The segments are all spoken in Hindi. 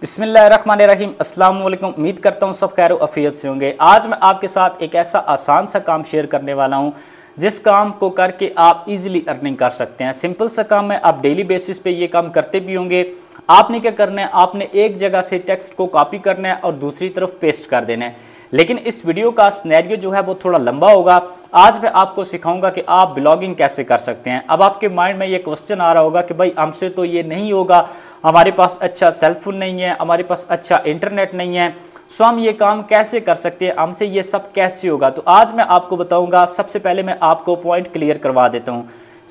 बिसमीम अस्सलाम वालेकुम उम्मीद करता हूँ सब खैर अफियत से होंगे आज मैं आपके साथ एक ऐसा आसान सा काम शेयर करने वाला हूँ जिस काम को करके आप इजीली अर्निंग कर सकते हैं सिंपल सा काम है आप डेली बेसिस पे ये काम करते भी होंगे आपने क्या करना है आपने एक जगह से टेक्स्ट को कॉपी करना है और दूसरी तरफ पेस्ट कर देना है लेकिन इस वीडियो का स्नैरियो जो है वो थोड़ा लंबा होगा आज मैं आपको सिखाऊंगा कि आप ब्लॉगिंग कैसे कर सकते हैं अब आपके माइंड में ये क्वेश्चन आ रहा होगा कि भाई हमसे तो ये नहीं होगा हमारे पास अच्छा सेलफोन नहीं है हमारे पास अच्छा इंटरनेट नहीं है सो हम ये काम कैसे कर सकते हैं हमसे ये सब कैसे होगा तो आज मैं आपको बताऊंगा सबसे पहले मैं आपको पॉइंट क्लियर करवा देता हूँ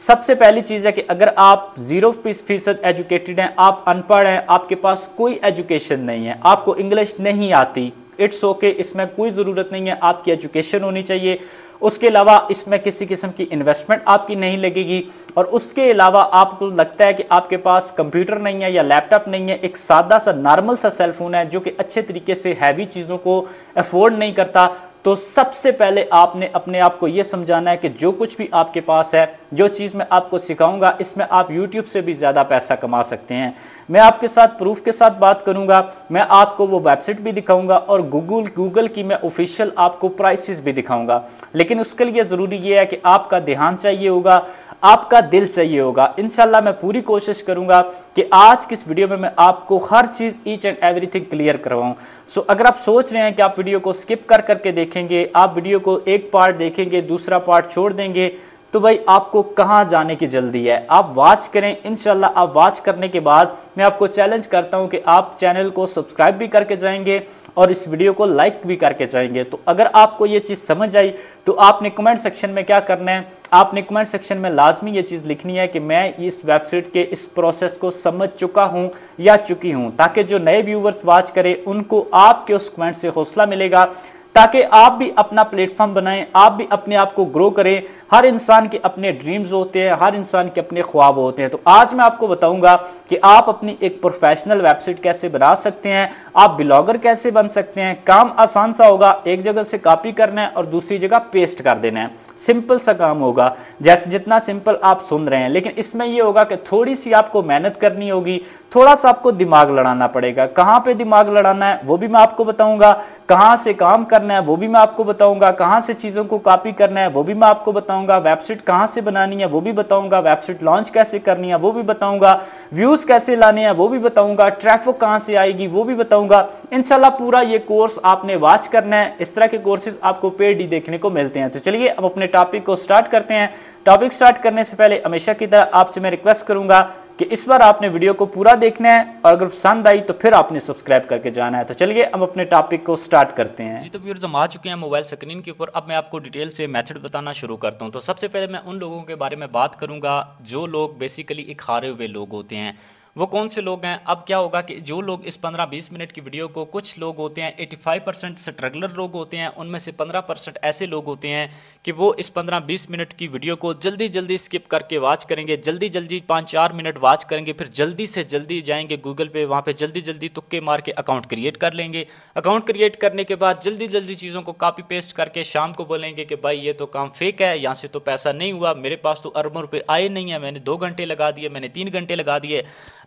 सबसे पहली चीज़ है कि अगर आप जीरो फीसद एजुकेटेड हैं आप अनपढ़ हैं आपके पास कोई एजुकेशन नहीं है आपको इंग्लिश नहीं आती इट्स ओके okay, इसमें कोई ज़रूरत नहीं है आपकी एजुकेशन होनी चाहिए उसके अलावा इसमें किसी किस्म की इन्वेस्टमेंट आपकी नहीं लगेगी और उसके अलावा आपको लगता है कि आपके पास कंप्यूटर नहीं है या लैपटॉप नहीं है एक सादा सा नॉर्मल सा सेलफोन है जो कि अच्छे तरीके से हैवी चीज़ों को अफोर्ड नहीं करता तो सबसे पहले आपने अपने आप को ये समझाना है कि जो कुछ भी आपके पास है जो चीज़ मैं आपको सिखाऊंगा इसमें आप YouTube से भी ज़्यादा पैसा कमा सकते हैं मैं आपके साथ प्रूफ के साथ बात करूंगा मैं आपको वो वेबसाइट भी दिखाऊंगा और गूगल गूगल की मैं ऑफिशियल आपको प्राइसेस भी दिखाऊंगा लेकिन उसके लिए ज़रूरी ये है कि आपका ध्यान चाहिए होगा आपका दिल चाहिए होगा इनशाला मैं पूरी कोशिश करूंगा कि आज किस वीडियो में मैं आपको हर चीज़ ईच एंड एवरीथिंग क्लियर करवाऊं सो so, अगर आप सोच रहे हैं कि आप वीडियो को स्किप कर करके देखेंगे आप वीडियो को एक पार्ट देखेंगे दूसरा पार्ट छोड़ देंगे तो भाई आपको कहाँ जाने की जल्दी है आप वॉच करें इनशाला आप वॉच करने के बाद मैं आपको चैलेंज करता हूँ कि आप चैनल को सब्सक्राइब भी करके जाएंगे और इस वीडियो को लाइक भी करके जाएंगे तो अगर आपको ये चीज़ समझ आई तो आपने कमेंट सेक्शन में क्या करना है आपने कमेंट सेक्शन में लाजमी ये चीज़ लिखनी है कि मैं इस वेबसाइट के इस प्रोसेस को समझ चुका हूँ या चुकी हूँ ताकि जो नए व्यूवर्स वाच करें उनको आपके उस कमेंट से हौसला मिलेगा ताकि आप भी अपना प्लेटफॉर्म बनाएं आप भी अपने आप को ग्रो करें हर इंसान के अपने ड्रीम्स होते हैं हर इंसान के अपने ख्वाब होते हैं तो आज मैं आपको बताऊंगा कि आप अपनी एक प्रोफेशनल वेबसाइट कैसे बना सकते हैं आप ब्लॉगर कैसे बन सकते हैं काम आसान सा होगा एक जगह से कॉपी करना है और दूसरी जगह पेस्ट कर देना है सिंपल सा काम होगा जैसे जितना सिंपल आप सुन रहे हैं लेकिन इसमें यह होगा कि थोड़ी सी आपको मेहनत करनी होगी थोड़ा सा आपको दिमाग लड़ाना पड़ेगा कहाँ पे दिमाग लड़ाना है वो भी मैं आपको बताऊंगा कहाँ से काम करना है वो भी मैं आपको बताऊंगा कहाँ से चीज़ों को कॉपी करना है वो भी मैं आपको बताऊंगा वेबसाइट कहाँ से बनानी है वो भी बताऊंगा वेबसाइट लॉन्च कैसे करनी है वो भी बताऊंगा व्यूज़ कैसे लाने हैं वो भी बताऊंगा ट्रैफिक कहाँ से आएगी वो भी बताऊंगा इनशाला पूरा ये कोर्स आपने वॉच करना है इस तरह के कोर्सेज आपको पेड ही देखने को मिलते हैं तो चलिए अब अपने टॉपिक को स्टार्ट करते हैं टॉपिक स्टार्ट करने से पहले हमेशा की तरह आपसे मैं रिक्वेस्ट करूंगा कि इस बार आपने वीडियो को पूरा देखना है और अगर पसंद आई तो फिर आपने सब्सक्राइब करके जाना है तो चलिए हम अपने टॉपिक को स्टार्ट करते हैं जी तो व्यूअर्स हम आ चुके हैं मोबाइल स्क्रीन के ऊपर अब मैं आपको डिटेल से मेथड बताना शुरू करता हूँ तो सबसे पहले मैं उन लोगों के बारे में बात करूंगा जो लोग बेसिकली एक हारे हुए लोग होते हैं वो कौन से लोग हैं अब क्या होगा कि जो लोग इस पंद्रह बीस मिनट की वीडियो को कुछ लोग होते हैं एटी फाइव परसेंट स्ट्रगलर लोग होते हैं उनमें से पंद्रह परसेंट ऐसे लोग होते हैं कि वो इस पंद्रह बीस मिनट की वीडियो को जल्दी जल्दी स्किप करके वाच करेंगे जल्दी जल्दी पाँच चार मिनट वाच करेंगे फिर जल्दी से जल्दी जाएंगे गूगल पे वहाँ पे जल्दी जल्दी तुक्के मार के अकाउंट क्रिएट कर लेंगे अकाउंट क्रिएट करने के बाद जल्दी जल्दी चीज़ों को कापी पेस्ट करके शाम को बोलेंगे कि भाई ये तो काम फेक है यहाँ से तो पैसा नहीं हुआ मेरे पास तो अरबों रुपये आए नहीं है मैंने दो घंटे लगा दिए मैंने तीन घंटे लगा दिए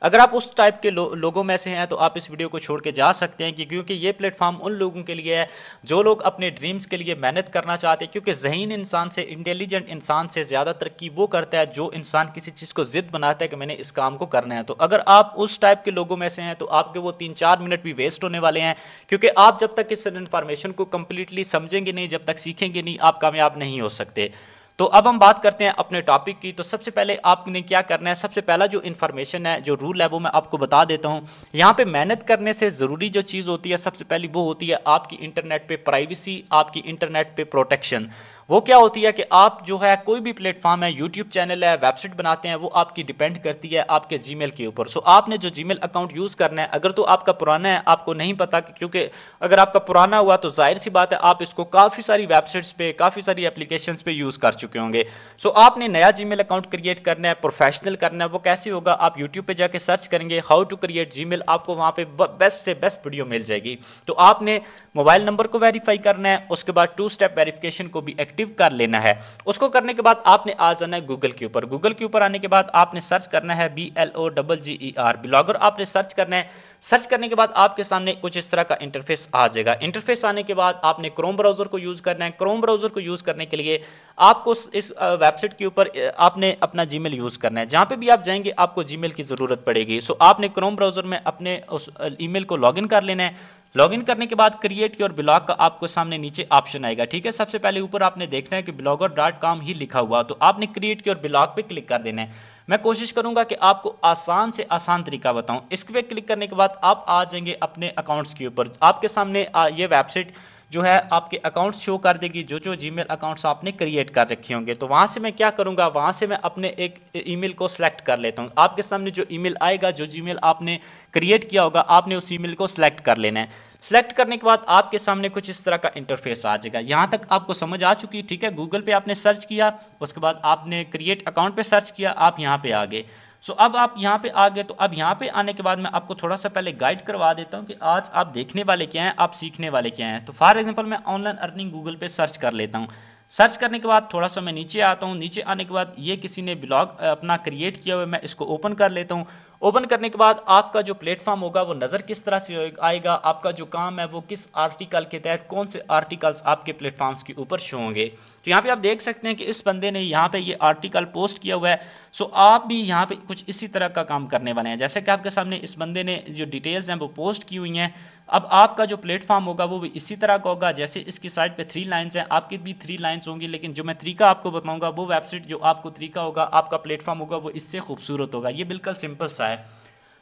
अगर आप उस टाइप के लो, लोगों में से हैं तो आप इस वीडियो को छोड़ के जा सकते हैं कि क्योंकि ये प्लेटफॉर्म उन लोगों के लिए है जो लोग अपने ड्रीम्स के लिए मेहनत करना चाहते हैं क्योंकि जहीन इंसान से इंटेलिजेंट इंसान से ज़्यादा तरक्की वो करता है जो इंसान किसी चीज़ को ज़िद्द बनाता है कि मैंने इस काम को करना है तो अगर आप उस टाइप के लोगों में से हैं तो आपके वो तीन चार मिनट भी वेस्ट होने वाले हैं क्योंकि आप जब तक इस इन्फॉर्मेशन को कम्प्लीटली समझेंगे नहीं जब तक सीखेंगे नहीं आप कामयाब नहीं हो सकते तो अब हम बात करते हैं अपने टॉपिक की तो सबसे पहले आपने क्या करना है सबसे पहला जो इन्फॉर्मेशन है जो रूल है वो मैं आपको बता देता हूँ यहाँ पे मेहनत करने से ज़रूरी जो चीज़ होती है सबसे पहली वो होती है आपकी इंटरनेट पे प्राइवेसी आपकी इंटरनेट पे प्रोटेक्शन वो क्या होती है कि आप जो है कोई भी प्लेटफॉर्म है यूट्यूब चैनल है वेबसाइट बनाते हैं वो आपकी डिपेंड करती है आपके जी के ऊपर सो आपने जो जी अकाउंट यूज़ करना है अगर तो आपका पुराना है आपको नहीं पता क्योंकि अगर आपका पुराना हुआ तो जाहिर सी बात है आप इसको काफ़ी सारी वेबसाइट्स पे काफ़ी सारी एप्लीकेशन पे यूज़ कर चुके होंगे सो आपने नया जी अकाउंट क्रिएट करना है प्रोफेशनल करना है वो कैसे होगा आप यूट्यूब पर जाकर सर्च करेंगे हाउ टू क्रिएट जी आपको वहाँ पे बेस्ट से बेस्ट वीडियो मिल जाएगी तो आपने मोबाइल नंबर को वेरीफाई करना है उसके बाद टू स्टेप वेरीफिकेशन को भी एक्ट एक्टिव कर लेना है उसको करने के बाद आपने आ जाना है गूगल के ऊपर गूगल के ऊपर आने के बाद आपने सर्च करना है B L O double G E R blogger आपने सर्च करना है सर्च करने के बाद आपके सामने कुछ इस तरह का इंटरफेस आ जाएगा इंटरफेस आने के बाद आपने क्रोम ब्राउजर को यूज़ करना है क्रोम ब्राउजर को यूज़ करने के लिए आपको इस वेबसाइट के ऊपर आपने अपना जीमेल यूज़ करना है जहां पे भी आप जाएंगे आपको जीमेल की ज़रूरत पड़ेगी सो आपने क्रोम ब्राउजर में अपने उस ईमेल को लॉगिन कर लेना है इन करने के बाद क्रिएट योर ब्लॉग का आपको सामने नीचे ऑप्शन आएगा ठीक है सबसे पहले ऊपर आपने देखना है कि ब्लॉगर डॉट कॉम ही लिखा हुआ तो आपने क्रिएट योर ब्लॉग पे क्लिक कर देना है मैं कोशिश करूंगा कि आपको आसान से आसान तरीका बताऊं इस पर क्लिक करने के बाद आप आ जाएंगे अपने अकाउंट्स के ऊपर आपके सामने ये वेबसाइट जो है आपके अकाउंट्स शो कर देगी जो जो मेल अकाउंट्स आपने क्रिएट कर रखे होंगे तो वहाँ से मैं क्या करूँगा वहाँ से मैं अपने एक ईमेल को सिलेक्ट कर लेता हूँ आपके सामने जो ईमेल आएगा जो जी आपने क्रिएट किया होगा आपने उस ईमेल को सिलेक्ट कर लेना है सिलेक्ट करने के बाद आपके सामने कुछ इस तरह का इंटरफेस आ जाएगा यहाँ तक आपको समझ आ चुकी है ठीक है गूगल पे आपने सर्च किया उसके बाद आपने क्रिएट अकाउंट पे सर्च किया आप यहाँ पे आ गए सो अब आप यहाँ पे आ गए तो अब यहाँ पे आने के बाद मैं आपको थोड़ा सा पहले गाइड करवा देता हूँ कि आज आप देखने वाले क्या हैं आप सीखने वाले क्या हैं तो फॉर एग्जाम्पल मैं ऑनलाइन अर्निंग गूगल पे सर्च कर लेता हूँ सर्च करने के बाद थोड़ा सा मैं नीचे आता हूँ नीचे आने के बाद ये किसी ने ब्लॉग अपना क्रिएट किया हुआ मैं इसको ओपन कर लेता हूँ ओपन करने के बाद आपका जो प्लेटफॉर्म होगा वो नज़र किस तरह से आएगा आपका जो काम है वो किस आर्टिकल के तहत कौन से आर्टिकल्स आपके प्लेटफॉर्म्स के ऊपर शो होंगे तो यहाँ पे आप देख सकते हैं कि इस बंदे ने यहाँ पे ये आर्टिकल पोस्ट किया हुआ है सो आप भी यहाँ पे कुछ इसी तरह का काम करने वाले हैं जैसे कि आपके सामने इस बंदे ने जो डिटेल्स हैं वो पोस्ट की हुई हैं अब आपका जो प्लेटफॉर्म होगा वो भी इसी तरह का होगा जैसे इसकी साइट पे थ्री लाइंस हैं आपकी भी थ्री लाइंस होंगी लेकिन जो मैं तरीका आपको बताऊंगा वो वेबसाइट जो आपको तरीका होगा आपका प्लेटफॉर्म होगा वो इससे खूबसूरत होगा ये बिल्कुल सिंपल सा होता है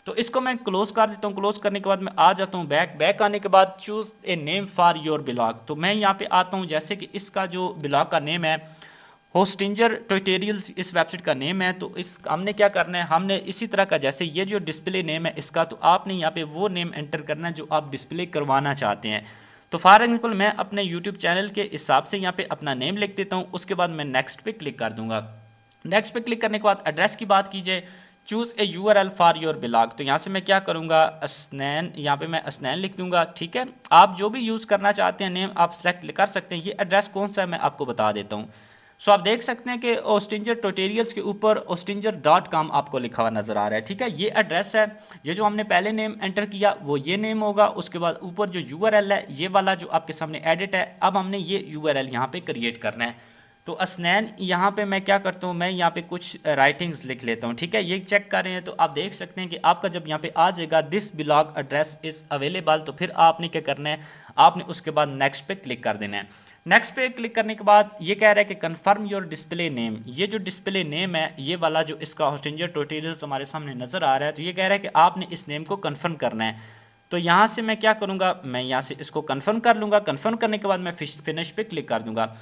तो इसको मैं क्लोज कर देता हूँ क्लोज करने के बाद मैं आ जाता हूँ बैक बैक आने के बाद choose a name for your blog तो मैं यहाँ पे आता हूँ जैसे कि इसका जो ब्लॉग का नेम है होस्टिंजर ट्यूटोरियल्स इस वेबसाइट का नेम है तो इस हमने क्या करना है हमने इसी तरह का जैसे ये जो डिस्प्ले नेम है इसका तो आपने यहाँ पे वो नेम एंटर करना है जो आप डिस्प्ले करवाना चाहते हैं तो फॉर एग्जाम्पल मैं अपने यूट्यूब चैनल के हिसाब से यहाँ पे अपना नेम लिख देता हूँ उसके बाद मैं नेक्स्ट पे क्लिक कर दूंगा नेक्स्ट पे क्लिक करने के बाद एड्रेस की बात कीजिए choose a U R L for your blog तो यहाँ से मैं क्या करूँगा स्नैन यहाँ पे मैं स्नैन लिख दूंगा ठीक है आप जो भी यूज़ करना चाहते हैं नेम आप सेलेक्ट कर सकते हैं ये एड्रेस कौन सा है मैं आपको बता देता हूँ सो आप देख सकते हैं कि ओस्टिंजर ट्यूटोरियल्स के ऊपर ओस्टिंजर डॉट कॉम आपको लिखा हुआ नज़र आ रहा है ठीक है ये एड्रेस है ये जो हमने पहले नेम एंटर किया वो ये नेम होगा उसके बाद ऊपर जो यू है ये वाला जो आपके सामने एडिट है अब हमने ये यू आर एल यहाँ पर क्रिएट करना है तो असनैन यहाँ पे मैं क्या करता हूँ मैं यहाँ पे कुछ राइटिंग्स लिख लेता हूँ ठीक है ये चेक कर रहे हैं तो आप देख सकते हैं कि आपका जब यहाँ पे आ जाएगा this blog address is available तो फिर आपने क्या करना है आपने उसके बाद नेक्स्ट पे क्लिक कर देना है नेक्स्ट पे क्लिक करने के बाद ये कह रहा है कि कन्फर्म योर डिस्प्ले नेम ये जो डिस्प्ले नेम है ये वाला जो इसका होस्टेंजर ट्यूटोरियल्स हमारे सामने नज़र आ रहा है तो ये कह रहा है कि आपने इस नेम को कन्फर्म करना है तो यहाँ से मैं क्या करूँगा मैं यहाँ से इसको कन्फर्म कर लूँगा कन्फर्म करने के बाद मैं फिनिश पे क्लिक कर दूँगा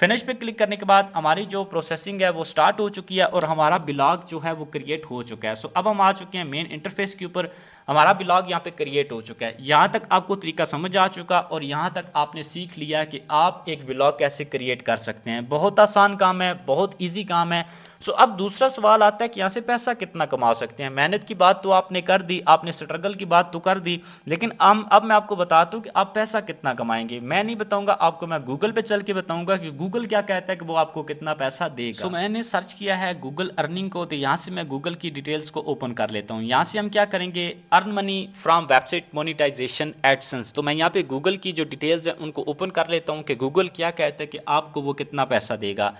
फिनिश पे क्लिक करने के बाद हमारी जो प्रोसेसिंग है वो स्टार्ट हो चुकी है और हमारा ब्लॉग जो है वो क्रिएट हो चुका है सो अब हम आ चुके हैं मेन इंटरफेस के ऊपर हमारा ब्लॉग यहाँ पे क्रिएट हो चुका है यहाँ तक आपको तरीका समझ आ चुका और यहाँ तक आपने सीख लिया कि आप एक ब्लॉग कैसे क्रिएट कर सकते हैं बहुत आसान काम है बहुत ईजी काम है सो अब दूसरा सवाल आता है कि यहाँ से पैसा कितना कमा सकते हैं मेहनत की बात तो आपने कर दी आपने स्ट्रगल की बात तो कर दी लेकिन हम अब मैं आपको बताता हूँ कि आप पैसा कितना कमाएंगे मैं नहीं बताऊँगा आपको मैं गूगल पर चल के बताऊँगा कि गूगल क्या कहता है कि वो आपको कितना पैसा देगा सो so, मैंने सर्च किया है गूगल अर्निंग को तो यहाँ से मैं गूगल की डिटेल्स को ओपन कर लेता हूँ यहाँ से हम क्या करेंगे earn money from website monetization AdSense तो मैं यहाँ पे गूगल की जो डिटेल्स हैं उनको ओपन कर लेता हूँ कि गूगल क्या कहता है कि आपको वो कितना पैसा देगा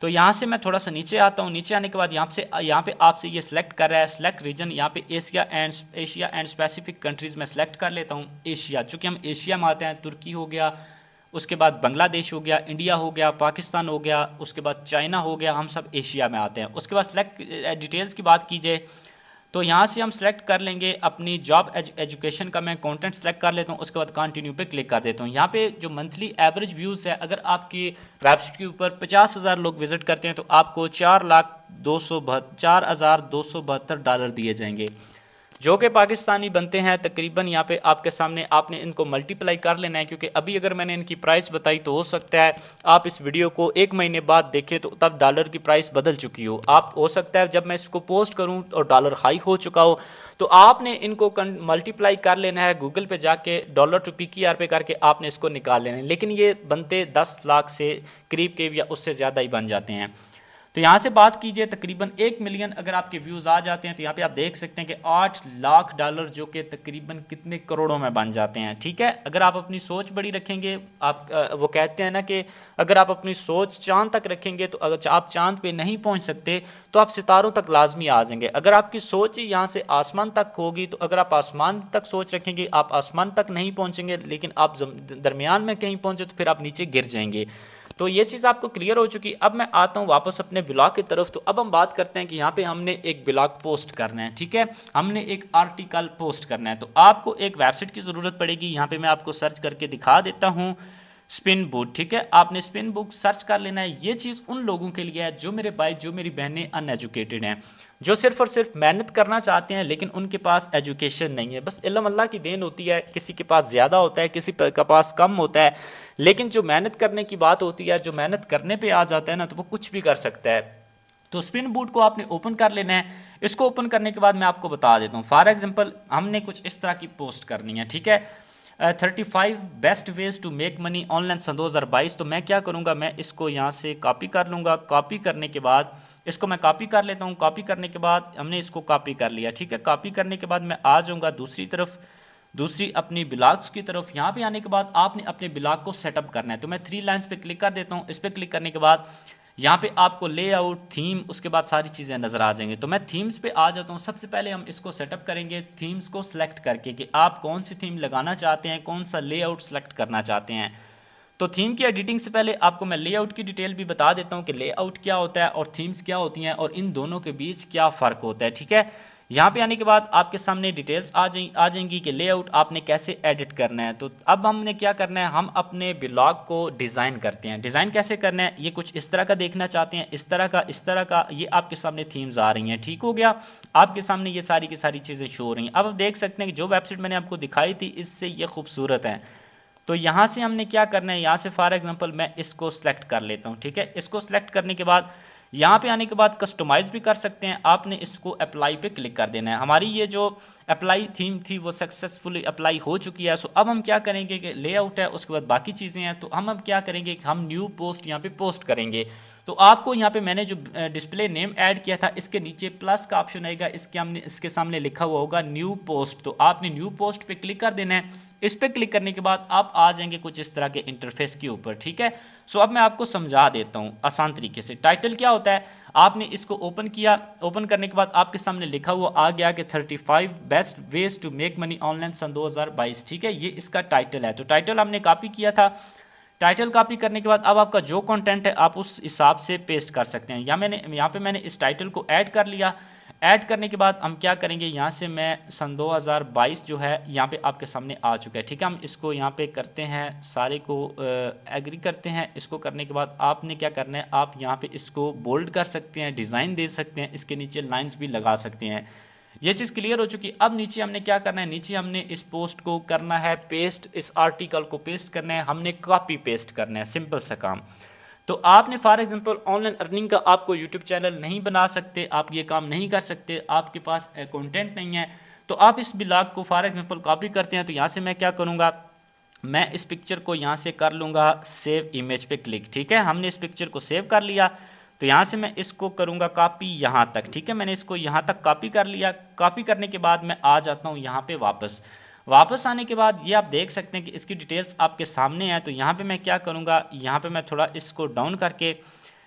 तो यहाँ से मैं थोड़ा सा नीचे आता हूँ नीचे आने के बाद यहाँ से यहाँ पे आपसे ये सिलेक्ट कर रहा है सिलेक्ट रीजन यहाँ पे Asia and Asia and specific countries में सेलेक्ट कर लेता हूँ एशिया चूँकि हम एशिया में आते हैं तुर्की हो गया उसके बाद बांग्लादेश हो गया इंडिया हो गया पाकिस्तान हो गया उसके बाद चाइना हो गया हम सब एशिया में आते हैं उसके बाद सिलेक्ट डिटेल्स की बात कीजिए तो यहाँ से हम सेलेक्ट कर लेंगे अपनी जॉब एजुकेशन का मैं कंटेंट सेलेक्ट कर लेता हूँ उसके बाद कंटिन्यू पे क्लिक कर देता हूँ यहाँ पे जो मंथली एवरेज व्यूज़ है अगर आपकी वेबसाइट के ऊपर पचास हज़ार लोग विजिट करते हैं तो आपको चार लाख दो सौ चार हज़ार दो सौ बहत्तर डॉलर दिए जाएंगे जो कि पाकिस्तानी बनते हैं तकरीबन यहाँ पे आपके सामने आपने इनको मल्टीप्लाई कर लेना है क्योंकि अभी अगर मैंने इनकी प्राइस बताई तो हो सकता है आप इस वीडियो को एक महीने बाद देखें तो तब डॉलर की प्राइस बदल चुकी हो आप हो सकता है जब मैं इसको पोस्ट करूँ और डॉलर हाई हो चुका हो तो आपने इनको मल्टीप्लाई कर लेना है गूगल पे जाके dollar to P K R पे करके आपने इसको निकाल लेना है लेकिन ये बनते दस लाख से करीब के या उससे ज़्यादा ही बन जाते हैं तो यहाँ से बात कीजिए तकरीबन एक मिलियन अगर आपके व्यूज़ आ जाते हैं तो यहाँ पे आप देख सकते हैं कि आठ लाख डॉलर जो कि तकरीबन कितने करोड़ों में बन जाते हैं ठीक है अगर आप अपनी सोच बड़ी रखेंगे आप वो कहते हैं ना कि अगर आप अपनी सोच चांद तक रखेंगे तो अगर आप चांद पे नहीं पहुँच सकते तो आप सितारों तक लाजमी आ जाएंगे अगर आपकी सोच यहाँ से आसमान तक होगी तो अगर आप आसमान तक सोच रखेंगे आप आसमान तक नहीं पहुँचेंगे लेकिन आप दरमियान में कहीं पहुँचे तो फिर आप नीचे गिर जाएंगे तो ये चीज़ आपको क्लियर हो चुकी अब मैं आता हूं वापस अपने ब्लॉग की तरफ तो अब हम बात करते हैं कि यहाँ पे हमने एक ब्लॉग पोस्ट करना है ठीक है हमने एक आर्टिकल पोस्ट करना है तो आपको एक वेबसाइट की ज़रूरत पड़ेगी यहाँ पे मैं आपको सर्च करके दिखा देता हूँ स्पिन बुक ठीक है आपने स्पिन बुक सर्च कर लेना है ये चीज़ उन लोगों के लिए है जो मेरे भाई जो मेरी बहनें अनएजुकेटेड हैं जो सिर्फ और सिर्फ मेहनत करना चाहते हैं लेकिन उनके पास एजुकेशन नहीं है बस इलम अल्लाह की देन होती है किसी के पास ज़्यादा होता है किसी के पास कम होता है लेकिन जो मेहनत करने की बात होती है जो मेहनत करने पर आ जाता है ना तो वो कुछ भी कर सकता है तो स्पिन बूट को आपने ओपन कर लेना है इसको ओपन करने के बाद मैं आपको बता देता हूँ फॉर एग्जाम्पल हमने कुछ इस तरह की पोस्ट करनी है ठीक है thirty five best ways to make money online सन बाईस तो मैं क्या करूँगा मैं इसको यहाँ से कॉपी कर लूँगा कॉपी करने के बाद इसको मैं कॉपी कर लेता हूँ कॉपी करने के बाद हमने इसको कॉपी कर लिया ठीक है कॉपी करने के बाद मैं आ जाऊँगा दूसरी तरफ दूसरी अपनी ब्लॉग्स की तरफ यहाँ पे आने के बाद आपने अपने ब्लॉग को सेटअप करना है तो मैं थ्री लाइन्स पे क्लिक कर देता हूँ इस पर क्लिक करने के बाद यहाँ पे आपको लेआउट थीम उसके बाद सारी चीज़ें नज़र आ जाएंगी तो मैं थीम्स पे आ जाता हूँ सबसे पहले हम इसको सेटअप करेंगे थीम्स को सिलेक्ट करके कि आप कौन सी थीम लगाना चाहते हैं कौन सा लेआउट सेलेक्ट करना चाहते हैं तो थीम की एडिटिंग से पहले आपको मैं लेआउट की डिटेल भी बता देता हूँ कि लेआउट क्या होता है और थीम्स क्या होती हैं और इन दोनों के बीच क्या फ़र्क होता है ठीक है यहाँ पे आने के बाद आपके सामने डिटेल्स आ जाएंगी आ जाएंगी कि लेआउट आपने कैसे एडिट करना है तो अब हमने क्या करना है हम अपने ब्लॉग को डिज़ाइन करते हैं डिज़ाइन कैसे करना है ये कुछ इस तरह का देखना चाहते हैं इस तरह का इस तरह का ये आपके सामने थीम्स आ रही हैं ठीक हो गया आपके सामने ये सारी की सारी चीज़ें शो हो रही हैं अब आप देख सकते हैं कि जो वेबसाइट मैंने आपको दिखाई थी इससे ये खूबसूरत है तो यहाँ से हमने क्या करना है यहाँ से फॉर एग्ज़ाम्पल मैं इसको सेलेक्ट कर लेता हूँ ठीक है इसको सेलेक्ट करने के बाद यहाँ पे आने के बाद कस्टमाइज़ भी कर सकते हैं आपने इसको अप्लाई पे क्लिक कर देना है हमारी ये जो अप्लाई थीम थी वो सक्सेसफुली अप्लाई हो चुकी है सो अब हम क्या करेंगे कि लेआउट है उसके बाद बाकी चीज़ें हैं तो हम अब क्या करेंगे कि हम न्यू पोस्ट यहाँ पे पोस्ट करेंगे तो आपको यहाँ पे मैंने जो डिस्प्ले नेम ऐड किया था इसके नीचे प्लस का ऑप्शन आएगा इसके हमने इसके सामने लिखा हुआ होगा न्यू पोस्ट तो आपने न्यू पोस्ट पे क्लिक कर देना है इस पर क्लिक करने के बाद आप आ जाएंगे कुछ इस तरह के इंटरफेस के ऊपर ठीक है सो अब मैं आपको समझा देता हूँ आसान तरीके से टाइटल क्या होता है आपने इसको ओपन किया ओपन करने के बाद आपके सामने लिखा हुआ आ गया कि 35 best ways to make money online सन 2022 ठीक है ये इसका टाइटल है तो टाइटल हमने कॉपी किया था टाइटल कॉपी करने के बाद अब आपका जो कंटेंट है आप उस हिसाब से पेस्ट कर सकते हैं या मैंने यहाँ पे मैंने इस टाइटल को ऐड कर लिया ऐड करने के बाद हम क्या करेंगे यहाँ से मैं सन 2022 जो है यहाँ पे आपके सामने आ चुका है ठीक है हम इसको यहाँ पे करते हैं सारे को एग्री करते हैं इसको करने के बाद आपने क्या करना है आप यहाँ पे इसको बोल्ड कर सकते हैं डिज़ाइन दे सकते हैं इसके नीचे लाइन्स भी लगा सकते हैं ये चीज़ क्लियर हो चुकी अब नीचे हमने क्या करना है नीचे हमने इस पोस्ट को करना है पेस्ट इस आर्टिकल को पेस्ट करना है हमने कापी पेस्ट करना है सिंपल सा काम तो आपने फॉर एग्जांपल ऑनलाइन अर्निंग का आपको यूट्यूब चैनल नहीं बना सकते आप ये काम नहीं कर सकते आपके पास अकाउंटेंट नहीं है तो आप इस ब्लाग को फॉर एग्जांपल कॉपी करते हैं तो यहाँ से मैं क्या करूँगा मैं इस पिक्चर को यहाँ से कर लूँगा सेव इमेज पर क्लिक ठीक है हमने इस पिक्चर को सेव कर लिया तो यहाँ से मैं इसको करूँगा कापी यहाँ तक ठीक है मैंने इसको यहाँ तक कापी कर लिया कापी करने के बाद मैं आ जाता हूँ यहाँ पे वापस वापस आने के बाद ये आप देख सकते हैं कि इसकी डिटेल्स आपके सामने आए तो यहाँ पे मैं क्या करूँगा यहाँ पे मैं थोड़ा इसको डाउन करके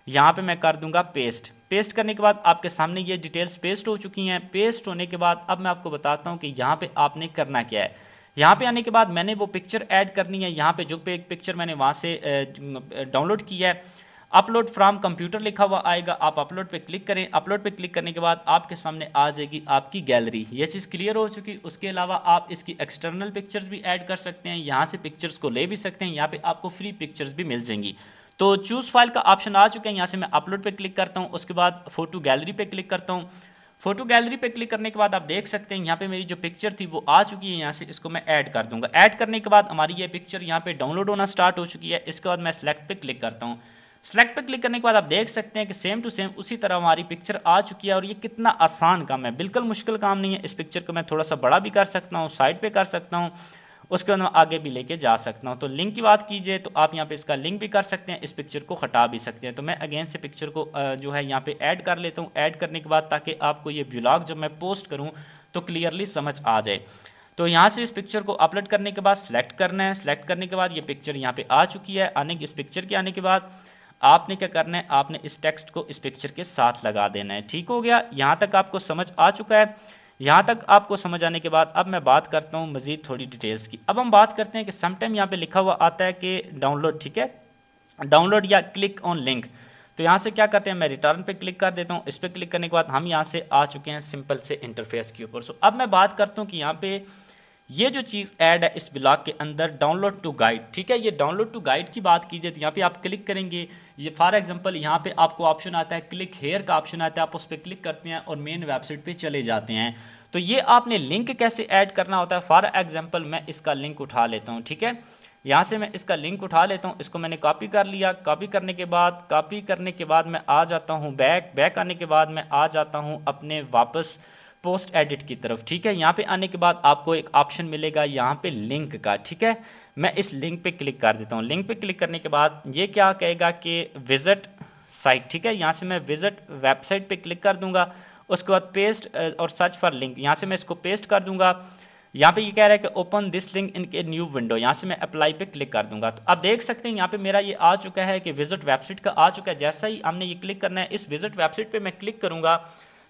यहाँ पे मैं कर दूंगा पेस्ट पेस्ट करने के बाद आपके सामने ये डिटेल्स पेस्ट हो चुकी हैं पेस्ट होने के बाद अब मैं आपको बताता हूँ कि यहाँ पर आपने करना क्या है यहाँ पे आने के बाद मैंने वो पिक्चर ऐड करनी है यहाँ पे जो पे एक पिक्चर मैंने वहाँ से डाउनलोड की है अपलोड फ्रॉम कंप्यूटर लिखा हुआ आएगा आप अपलोड पे क्लिक करें अपलोड पे क्लिक करने के बाद आपके सामने आ जाएगी आपकी गैलरी ये चीज़ क्लियर हो चुकी उसके अलावा आप इसकी एक्सटर्नल पिक्चर्स भी ऐड कर सकते हैं यहाँ से पिक्चर्स को ले भी सकते हैं यहाँ पे आपको फ्री पिक्चर्स भी मिल जाएंगी तो चूज़ फाइल का ऑप्शन आ चुका है यहाँ से मैं अपलोड पे क्लिक करता हूँ उसके बाद फोटो गैलरी पे क्लिक करता हूँ फोटो गैलरी पे क्लिक करने के बाद आप देख सकते हैं यहाँ पे मेरी जो पिक्चर थी वो आ चुकी है यहाँ से इसको मैं ऐड कर दूंगा ऐड करने के बाद हमारी ये पिक्चर यहाँ पे डाउनलोड होना स्टार्ट हो चुकी है इसके बाद मैं सेलेक्ट पे क्लिक करता हूँ सेलेक्ट पर क्लिक करने के बाद आप देख सकते हैं कि सेम टू सेम उसी तरह हमारी पिक्चर आ चुकी है और ये कितना आसान काम है बिल्कुल मुश्किल काम नहीं है इस पिक्चर को मैं थोड़ा सा बड़ा भी कर सकता हूँ साइड पर कर सकता हूँ उसके बाद मैं आगे भी लेके जा सकता हूँ तो लिंक की बात कीजिए तो आप यहाँ पे इसका लिंक भी कर सकते हैं इस पिक्चर को हटा भी सकते हैं तो मैं अगेन से पिक्चर को जो है यहाँ पे ऐड कर लेता हूँ ऐड करने के बाद ताकि आपको ये ब्लॉग जब मैं पोस्ट करूँ तो क्लियरली समझ आ जाए तो यहाँ से इस पिक्चर को अपलोड करने के बाद सेलेक्ट करना है सेलेक्ट करने के बाद ये पिक्चर यहाँ पर आ चुकी है आने इस पिक्चर के आने के बाद आपने क्या करना है आपने इस टेक्स्ट को इस पिक्चर के साथ लगा देना है ठीक हो गया यहाँ तक आपको समझ आ चुका है यहाँ तक आपको समझ आने के बाद अब मैं बात करता हूँ मज़ीद थोड़ी डिटेल्स की अब हम बात करते हैं कि समटाइम यहाँ पे लिखा हुआ आता है कि डाउनलोड ठीक है डाउनलोड या क्लिक ऑन लिंक तो यहाँ से क्या करते हैं मैं रिटर्न पे क्लिक कर देता हूँ इस पर क्लिक करने के बाद हम यहाँ से आ चुके हैं सिंपल से इंटरफेस के ऊपर सो अब मैं बात करता हूँ कि यहाँ पे ये जो चीज़ ऐड है इस ब्लॉग के अंदर डाउनलोड टू गाइड ठीक है ये डाउनलोड टू गाइड की बात कीजिए तो यहाँ पे आप क्लिक करेंगे ये फॉर एग्जांपल यहाँ पे आपको ऑप्शन आता है क्लिक हेयर का ऑप्शन आता है आप उस पर क्लिक करते हैं और मेन वेबसाइट पे चले जाते हैं तो ये आपने लिंक कैसे ऐड करना होता है फॉर एग्जाम्पल मैं इसका लिंक उठा लेता हूँ ठीक है यहाँ से मैं इसका लिंक उठा लेता हूँ इसको मैंने कॉपी कर लिया कॉपी करने के बाद कॉपी करने के बाद मैं आ जाता हूँ बैक बैक आने के बाद मैं आ जाता हूँ अपने वापस पोस्ट एडिट की तरफ ठीक है यहाँ पे आने के बाद आपको एक ऑप्शन मिलेगा यहाँ पे लिंक का ठीक है मैं इस लिंक पे क्लिक कर देता हूँ लिंक पे क्लिक करने के बाद ये क्या कहेगा कि विजिट साइट ठीक है यहाँ से मैं विजिट वेबसाइट पे क्लिक कर दूंगा उसके बाद पेस्ट और सर्च फॉर लिंक यहाँ से मैं इसको पेस्ट कर दूंगा यहाँ पे ये कह रहा है कि open this link in a new window यहाँ से मैं अप्लाई पे क्लिक कर दूंगा तो आप देख सकते हैं यहाँ पे मेरा ये आ चुका है कि विजिट वेबसाइट का आ चुका है जैसा ही हमने ये क्लिक करना है इस विजिट वेबसाइट पे मैं क्लिक करूंगा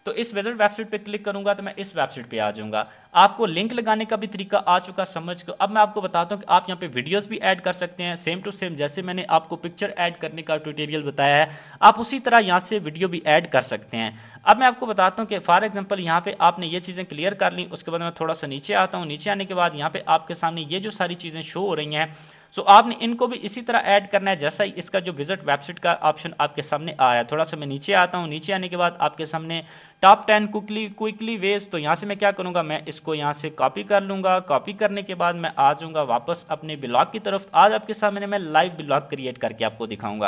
तो इस विजिट वेबसाइट पे क्लिक करूंगा तो मैं इस वेबसाइट पे आ जाऊंगा आपको लिंक लगाने का भी तरीका आ चुका समझ कर अब मैं आपको बताता हूँ कि आप यहाँ पे वीडियोस भी ऐड कर सकते हैं सेम टू सेम जैसे मैंने आपको पिक्चर ऐड करने का ट्यूटोरियल बताया है आप उसी तरह यहाँ से वीडियो भी ऐड कर सकते हैं अब मैं आपको बताता हूँ कि फॉर एग्जाम्पल यहाँ पे आपने ये चीज़ें क्लियर कर ली उसके बाद मैं थोड़ा सा नीचे आता हूँ नीचे आने के बाद यहाँ पे आपके सामने ये जो सारी चीज़ें शो हो रही हैं सो आपने इनको भी इसी तरह ऐड करना है जैसा ही इसका जो विजिट वेबसाइट का ऑप्शन आपके सामने आ रहा है थोड़ा सा मैं नीचे आता हूँ नीचे आने के बाद आपके सामने top ten quickly quickly ways तो यहाँ से मैं क्या करूँगा मैं इस इसको यहाँ से कॉपी कर लूँगा कॉपी करने के बाद मैं आ जाऊँगा वापस अपने ब्लॉग की तरफ आज आपके सामने मैं लाइव ब्लॉग क्रिएट करके आपको दिखाऊँगा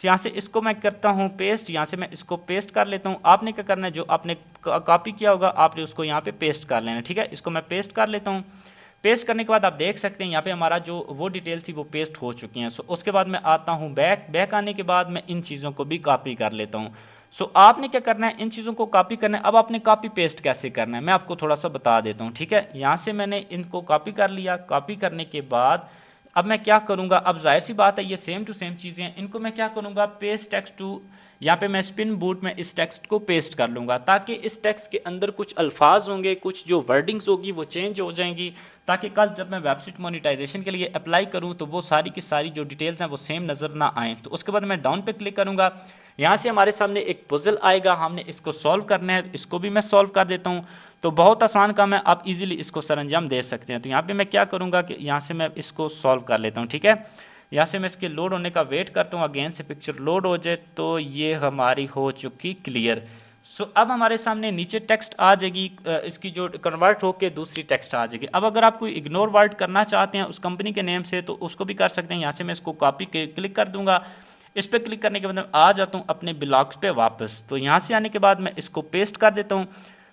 तो यहाँ से इसको मैं करता हूँ पेस्ट यहाँ से मैं इसको पेस्ट कर लेता हूँ आपने क्या करना है जो आपने कॉपी किया होगा आपने उसको यहाँ पे पेस्ट कर लेना ठीक है इसको मैं पेस्ट कर लेता हूँ पेस्ट करने के बाद आप देख सकते हैं यहाँ पे हमारा जो वो डिटेल थी वो पेस्ट हो चुकी हैं सो उसके बाद मैं आता हूँ बैक बैक आने के बाद मैं इन चीज़ों को भी कॉपी कर लेता हूँ सो आपने क्या करना है इन चीज़ों को कॉपी करना है अब आपने कॉपी पेस्ट कैसे करना है मैं आपको थोड़ा सा बता देता हूँ ठीक है यहाँ से मैंने इनको कॉपी कर लिया कॉपी करने के बाद अब मैं क्या करूँगा अब जाहिर सी बात है ये सेम टू सेम चीज़ें हैं इनको मैं क्या करूँगा पेस्ट टेक्स्ट टू यहाँ पे मैं स्पिन बूट में इस टेक्स्ट को पेस्ट कर लूँगा ताकि इस टेक्स्ट के अंदर कुछ अल्फाज होंगे कुछ जो वर्डिंग्स होगी वो चेंज हो जाएंगी ताकि कल जब मैं वेबसाइट मोनिटाइजेशन के लिए अप्लाई करूँ तो वो सारी की सारी जो डिटेल्स हैं वो सेम नज़र ना आएँ तो उसके बाद मैं डाउन पे क्लिक करूँगा यहाँ से हमारे सामने एक पुजल आएगा हमने इसको सॉल्व करना है इसको भी मैं सॉल्व कर देता हूँ तो बहुत आसान काम है आप इजीली इसको सरंजाम दे सकते हैं तो यहाँ पे मैं क्या करूँगा कि यहाँ से मैं इसको सॉल्व कर लेता हूँ ठीक है यहाँ से मैं इसके लोड होने का वेट करता हूँ अगेन से पिक्चर लोड हो जाए तो ये हमारी हो चुकी क्लियर सो अब हमारे सामने नीचे टेक्स्ट आ जाएगी इसकी जो कन्वर्ट होकर दूसरी टेक्स्ट आ जाएगी अब अगर आप कोई इग्नोर वर्ड करना चाहते हैं उस कंपनी के नेम से तो उसको भी कर सकते हैं यहाँ से मैं इसको कॉपी क्लिक कर दूँगा इस पर क्लिक करने के बाद मैं आ जाता हूँ अपने ब्लॉग्स पे वापस तो यहाँ से आने के बाद मैं इसको पेस्ट कर देता हूँ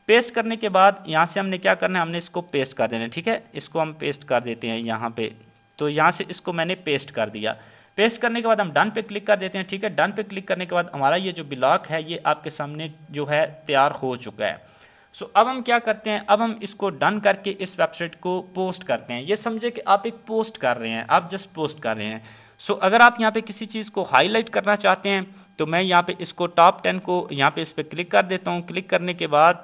पेस्ट करने के बाद यहाँ से हमने क्या करना है हमने इसको पेस्ट कर देना है ठीक है इसको हम पेस्ट कर देते हैं यहाँ पे तो यहाँ से इसको मैंने पेस्ट कर दिया पेस्ट करने के बाद हम डन पे क्लिक कर देते हैं ठीक है डन पे क्लिक करने के बाद हमारा ये जो ब्लॉक है ये आपके सामने जो है तैयार हो चुका है सो अब हम क्या करते हैं अब हम इसको डन करके इस वेबसाइट को पोस्ट करते हैं ये समझे कि आप एक पोस्ट कर रहे हैं आप जस्ट पोस्ट कर रहे हैं सो अगर आप यहाँ पे किसी चीज़ को हाईलाइट करना चाहते हैं तो मैं यहाँ पे इसको टॉप टेन को यहाँ पे इस पर क्लिक कर देता हूँ क्लिक करने के बाद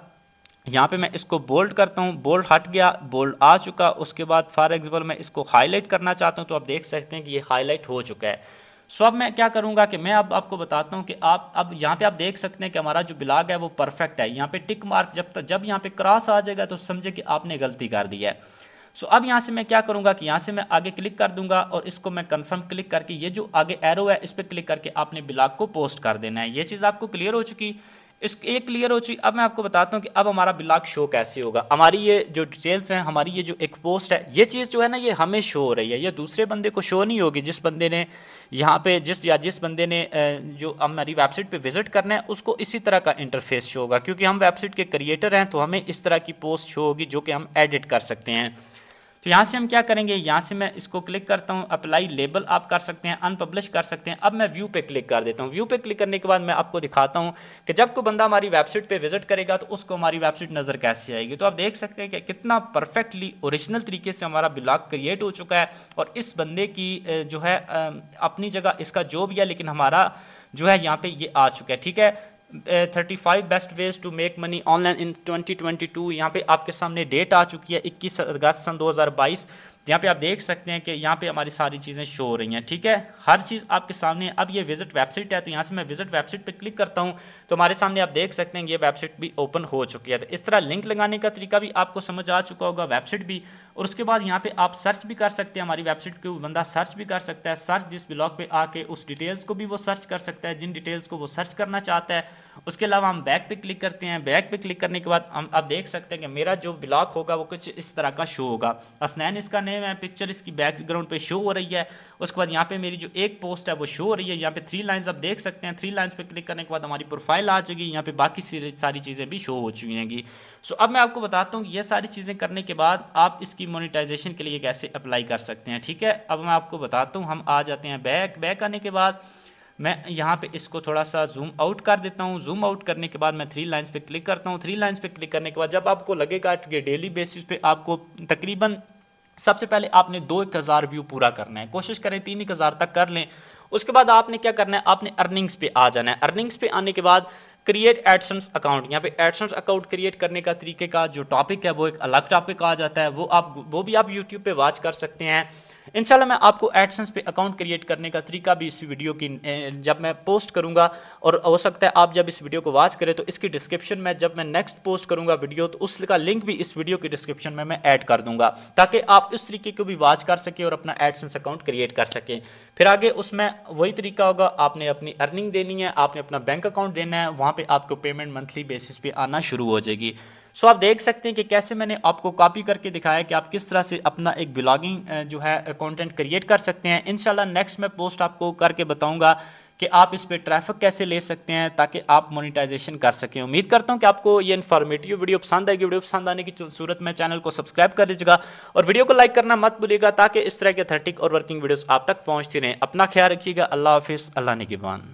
यहाँ पे मैं इसको बोल्ड करता हूँ बोल्ड हट गया बोल्ड आ चुका उसके बाद फॉर एग्जाम्पल मैं इसको हाईलाइट करना चाहता हूँ तो आप देख सकते हैं कि ये हाईलाइट हो चुका है सो अब मैं क्या करूँगा कि मैं अब आपको बताता हूँ कि आप अब यहाँ पे आप देख सकते हैं कि हमारा जो ब्लाग है वो परफेक्ट है यहाँ पे टिक मार्क जब तक जब यहाँ पे क्रॉस आ जाएगा तो समझे कि आपने गलती कर दी है सो अब यहाँ से मैं क्या करूँगा कि यहाँ से मैं आगे क्लिक कर दूंगा और इसको मैं कन्फर्म क्लिक करके ये जो आगे एरो है इस पर क्लिक करके आपने ब्लॉग को पोस्ट कर देना है ये चीज़ आपको क्लियर हो चुकी इस एक क्लियर हो चुकी अब मैं आपको बताता हूँ कि अब हमारा ब्लॉग शो कैसे होगा हमारी ये जो डिटेल्स हैं हमारी ये जो एक पोस्ट है ये चीज़ जो है ना ये हमें शो हो रही है ये दूसरे बंदे को शो नहीं होगी जिस बंदे ने यहाँ पे जिस या जिस बंदे ने जो हमारी वेबसाइट पे विज़िट करना है उसको इसी तरह का इंटरफेस शो होगा क्योंकि हम वेबसाइट के क्रिएटर हैं तो हमें इस तरह की पोस्ट शो होगी जो कि हम एडिट कर सकते हैं तो यहाँ से हम क्या करेंगे यहाँ से मैं इसको क्लिक करता हूँ अप्लाई लेबल आप कर सकते हैं अनपब्लिश कर सकते हैं अब मैं व्यू पे क्लिक कर देता हूँ व्यू पे क्लिक करने के बाद मैं आपको दिखाता हूँ कि जब कोई बंदा हमारी वेबसाइट पे विजिट करेगा तो उसको हमारी वेबसाइट नज़र कैसे आएगी तो आप देख सकते हैं कि कितना परफेक्टली ओरिजिनल तरीके से हमारा ब्लॉग क्रिएट हो चुका है और इस बंदे की जो है अपनी जगह इसका जॉब या लेकिन हमारा जो है यहाँ पे ये आ चुका है ठीक है thirty five best ways to make money online in twenty twenty two यहाँ पे आपके सामने डेट आ चुकी है इक्कीस अगस्त सन दो हज़ार बाईस यहाँ पे आप देख सकते हैं कि यहाँ पे हमारी सारी चीज़ें शो हो रही हैं ठीक है हर चीज़ आपके सामने अब ये विजिट वेबसाइट है तो यहाँ से मैं विजिट वेबसाइट पे क्लिक करता हूँ तो हमारे सामने आप देख सकते हैं ये वेबसाइट भी ओपन हो चुकी है तो इस तरह लिंक लगाने का तरीका भी आपको समझ आ चुका होगा वेबसाइट भी और उसके बाद यहाँ पर आप सर्च भी कर सकते हैं हमारी वेबसाइट को बंदा सर्च भी कर सकता है सर्च जिस ब्लॉग पर आके उस डिटेल्स को भी वो सर्च कर सकता है जिन डिटेल्स को वो सर्च करना चाहता है उसके अलावा हम बैक पे क्लिक करते हैं बैक पे क्लिक करने के बाद हम आप देख सकते हैं कि मेरा जो ब्लॉक होगा वो कुछ इस तरह का शो होगा असनैन इसका नेम है पिक्चर इसकी बैकग्राउंड पे शो हो रही है उसके बाद यहाँ पे मेरी जो एक पोस्ट है वो शो हो रही है यहाँ पे थ्री लाइन्स आप देख सकते हैं थ्री लाइन्स पे क्लिक करने के बाद हमारी प्रोफाइल आ जाएगी यहाँ पे बाकी सारी चीज़ें भी शो हो चुकी हैं सो अब मैं आपको बताता हूँ ये सारी चीज़ें करने के बाद आप इसकी मोनिटाइजेशन के लिए कैसे अप्लाई कर सकते हैं ठीक है अब मैं आपको बताता हूँ हम आ जाते हैं बैक बैक आने के बाद मैं यहाँ पे इसको थोड़ा सा जूम आउट कर देता हूँ जूम आउट करने के बाद मैं थ्री लाइन्स पे क्लिक करता हूँ थ्री लाइन्स पे क्लिक करने के बाद जब आपको लगेगा कि डेली बेसिस पे आपको तकरीबन सबसे पहले आपने दो एक हज़ार व्यू पूरा करना है कोशिश करें तीन एक हज़ार तक कर लें उसके बाद आपने क्या करना है आपने अर्निंग्स पे आ जाना है अर्निंग्स पे आने के बाद क्रिएट एडसन्स अकाउंट यहाँ पे एडसन्स अकाउंट क्रिएट करने का तरीके का जो टॉपिक है वो एक अलग टॉपिक आ जाता है वो आप वो भी आप यूट्यूब पर वॉच कर सकते हैं इंशाल्लाह मैं आपको एडसेंस पे अकाउंट क्रिएट करने का तरीका भी इस वीडियो की जब मैं पोस्ट करूंगा और हो सकता है आप जब इस वीडियो को वॉच करें तो इसकी डिस्क्रिप्शन में जब मैं नेक्स्ट पोस्ट करूँगा वीडियो तो उसका लिंक भी इस वीडियो की डिस्क्रिप्शन में मैं ऐड कर दूंगा ताकि आप इस तरीके को भी वॉच कर सकें और अपना एडसेंस अकाउंट क्रिएट कर सकें फिर आगे उसमें वही तरीका होगा आपने अपनी अर्निंग देनी है आपने अपना बैंक अकाउंट देना है वहाँ पर आपको पेमेंट मंथली बेसिस पर आना शुरू हो जाएगी सो आप देख सकते हैं कि कैसे मैंने आपको कॉपी करके दिखाया कि आप किस तरह से अपना एक ब्लॉगिंग जो है कंटेंट क्रिएट कर सकते हैं इनशाला नेक्स्ट मैं पोस्ट आपको करके बताऊंगा कि आप इस पर ट्रैफिक कैसे ले सकते हैं ताकि आप मोनिटाइजेशन कर सकें उम्मीद करता हूं कि आपको ये इन्फॉर्मेटिव वीडियो पसंद आएगी वीडियो पसंद आने की सूरत में चैनल को सब्सक्राइब कर दीजिएगा और वीडियो को लाइक करना मत भूलिएगा ताकि इस तरह के थर्टिक और वर्किंग वीडियोस आप तक पहुंचती रहें अपना ख्याल रखिएगा अल्लाह हाफिज़ अल्लाह निगबान